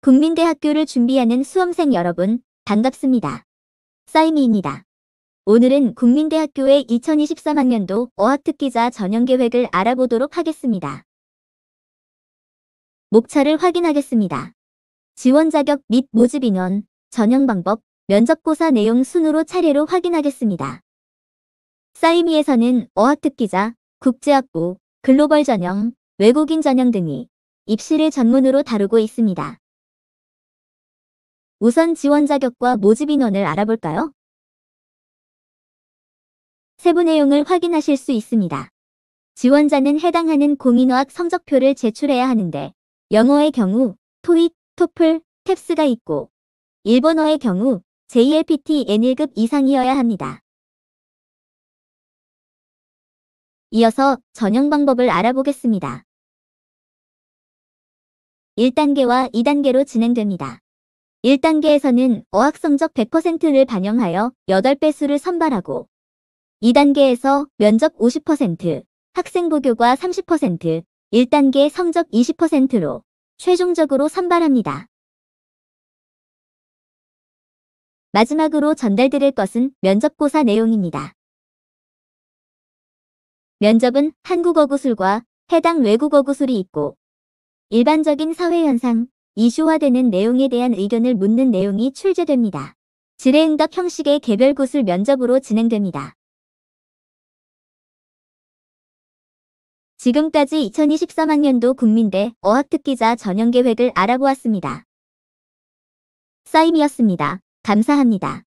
국민대학교를 준비하는 수험생 여러분, 반갑습니다. 사이미입니다. 오늘은 국민대학교의 2023학년도 어학특기자 전형계획을 알아보도록 하겠습니다. 목차를 확인하겠습니다. 지원 자격 및 모집 인원, 전형 방법, 면접고사 내용 순으로 차례로 확인하겠습니다. 사이미에서는 어학특기자, 국제학부, 글로벌 전형, 외국인 전형 등이 입시를 전문으로 다루고 있습니다. 우선 지원 자격과 모집 인원을 알아볼까요? 세부 내용을 확인하실 수 있습니다. 지원자는 해당하는 공인어학 성적표를 제출해야 하는데 영어의 경우 토익, 토플, 탭스가 있고 일본어의 경우 JLPT N1급 이상이어야 합니다. 이어서 전형 방법을 알아보겠습니다. 1단계와 2단계로 진행됩니다. 1단계에서는 어학 성적 100%를 반영하여 8배수를 선발하고 2단계에서 면접 50%, 학생부 교과 30%, 1단계 성적 20%로 최종적으로 선발합니다. 마지막으로 전달드릴 것은 면접고사 내용입니다. 면접은 한국어 구술과 해당 외국어 구술이 있고 일반적인 사회현상, 이슈화되는 내용에 대한 의견을 묻는 내용이 출제됩니다. 질의응답 형식의 개별 구술 면접으로 진행됩니다. 지금까지 2023학년도 국민대 어학특기자 전형계획을 알아보았습니다. 싸임이었습니다. 감사합니다.